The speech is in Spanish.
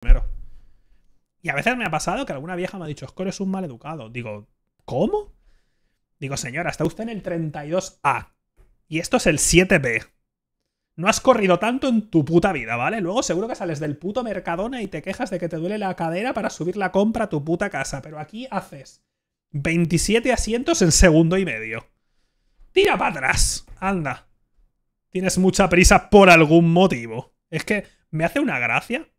primero. Y a veces me ha pasado que alguna vieja me ha dicho, Oscar es un mal educado. Digo, ¿cómo? Digo, señora, está usted en el 32A. Y esto es el 7B. No has corrido tanto en tu puta vida, ¿vale? Luego seguro que sales del puto Mercadona y te quejas de que te duele la cadera para subir la compra a tu puta casa. Pero aquí haces 27 asientos en segundo y medio. Tira para atrás. Anda. Tienes mucha prisa por algún motivo. Es que me hace una gracia